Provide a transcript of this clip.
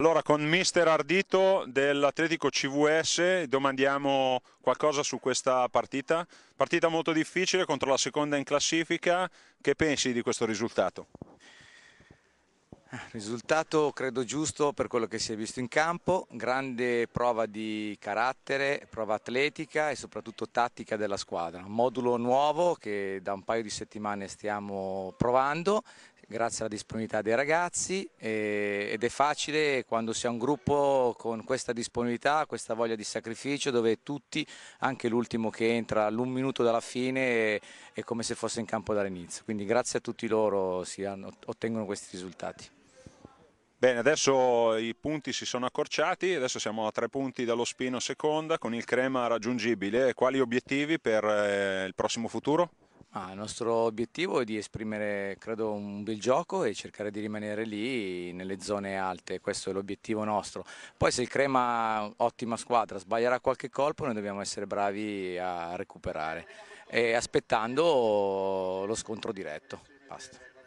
Allora con mister Ardito dell'Atletico CVS domandiamo qualcosa su questa partita, partita molto difficile contro la seconda in classifica, che pensi di questo risultato? Risultato credo giusto per quello che si è visto in campo, grande prova di carattere, prova atletica e soprattutto tattica della squadra, modulo nuovo che da un paio di settimane stiamo provando grazie alla disponibilità dei ragazzi e, ed è facile quando si ha un gruppo con questa disponibilità, questa voglia di sacrificio dove tutti, anche l'ultimo che entra all'un minuto dalla fine è come se fosse in campo dall'inizio, quindi grazie a tutti loro si hanno, ottengono questi risultati. Bene, adesso i punti si sono accorciati, adesso siamo a tre punti dallo Spino seconda con il Crema raggiungibile. Quali obiettivi per eh, il prossimo futuro? Ah, il nostro obiettivo è di esprimere, credo, un bel gioco e cercare di rimanere lì nelle zone alte, questo è l'obiettivo nostro. Poi se il Crema, ottima squadra, sbaglierà qualche colpo, noi dobbiamo essere bravi a recuperare e aspettando lo scontro diretto. Basta.